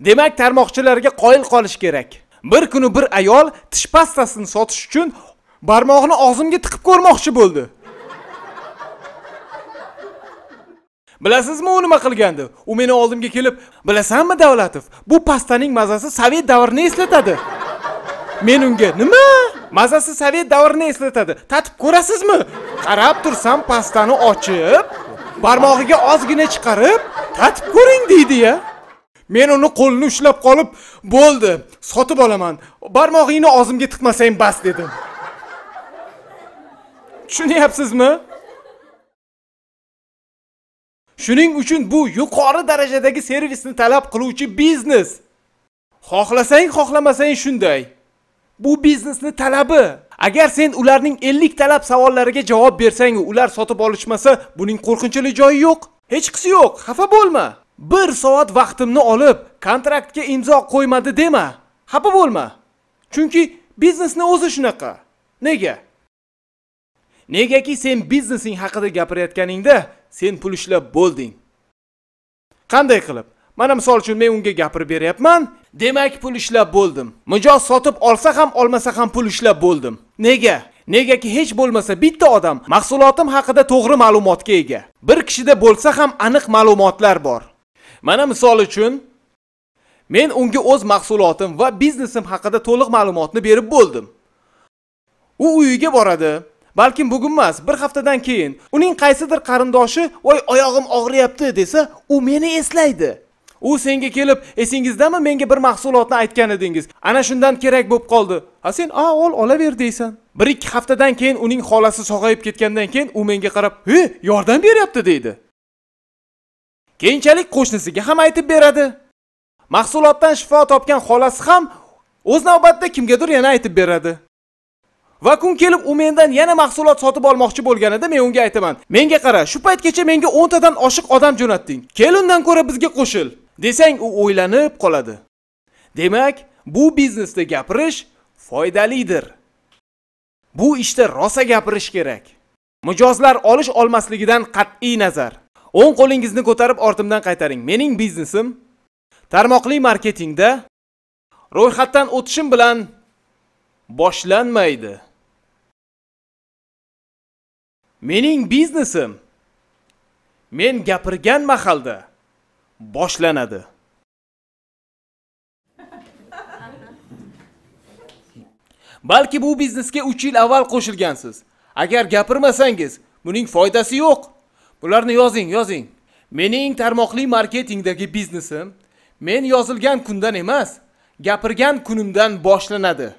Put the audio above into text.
Demak, tarmoqchilarga qoyil qolish kerak. Bir kuni bir ayol tish pastasini sotish uchun barmoqni og'zimga tiqib ko'rmoqchi bo'ldi. Bilasizmi u nima qilgandi? U meni oldimga kelib, "Bilasanmi, Davlatov, bu pastaning mazasi Sovet davrini eslatadi." Men unga, "Nima? Mazasi Sovet davrini eslatadi. Tatib ko'rasizmi?" Qarab tursam, pastani ochib, barmog'iga ozgina chiqarib, "Tatib ko'ring" deydi-ya. Men uni qo'lini ushlab qolib, "Bo'ldi, sotib olaman. Barmog'ingni og'zimga tiqmasang bas" dedim. Tushunyapsizmi? Shuning uchun bu yuqori darajadagi servisni talab qiluvchi biznes. Xohlasang, xohlamasang shunday. Bu biznesni talabi. Agar sen ularning 50 talab savollariga javob bersang, ular sotib olishmasa, buning qo'rqinchli joyi yo'q. Hech qisi yo'q, xafa bo'lma. 1 soat vaqtimni olib, kontraktga imzo qo'ymadi dema. Xafa bo'lma. Chunki biznesni o'zi shunaqa. Nega? Negaki sen biznesing haqida gapirayotganingda sen pul ishlab bo'lding. Qanday qilib? Mana misol uchun men unga gapirib beryapman. Demak, pul ishlab bo'ldim. Mijoz sotib olsa ham, olmasa ham pul ishlab bo'ldim. Nega? Negaki hech bo'lmasa bitta odam mahsulotim haqida to'g'ri ma'lumotga ega. Bir kishida bo'lsa ham aniq ma'lumotlar bor. Mana misol uchun men unga o'z mahsulotim va biznesim haqida to'liq ma'lumotni berib bo'ldim. U uyiga boradi. Balkim bugun emas, bir haftadan keyin uning qaysidir qarindoshi "Voy, oyog'im og'riyapti" desa, u meni eslaydi. u senga kelib esingizdami menga bir mahsulotni aytgan edingiz ana shundan kerak bo'lib qoldi Ha sen a ol olaver deysan bir ikki haftadan keyin uning xolasi sog'ayib ketgandan keyin u menga qarab he yordam beryapti deydi Keyinchalik qo'shnisiga ham aytib beradi. Mahsulotdan shifo topgan xolasi ham o'z navbatida kimgadir yana aytib beradi. Va kun kelib u mendan yana mahsulot sotib olmoqchi bo'lganida men unga aytaman: "Menga qara, shu paytgacha menga 10 tadan oshiq odam jo'natding. Kel undan ko'ra bizga qo'shil." desang, u o'ylanib qoladi. Demak, bu biznesda gapirish foydalidir. Bu ishda rosa gapirish kerak. Mijozlar olish olmasligidan qat'iy nazar O'ng qo'lingizni ko'tarib ortimdan qaytaring. Mening biznesim tarmoqli marketingda ro'yxatdan o'tishim bilan boshlanmaydi. Mening biznesim men gapirgan mahalda boshlanadi. Balki bu biznesga 3 yil avval qo'shilgansiz. Agar gapirmasangiz, buning foydasi yo'q. ularni yozing yozing mening tarmoqli marketingdagi biznesim men yozilgan kundan emas gapirgan kunimdan boshlanadi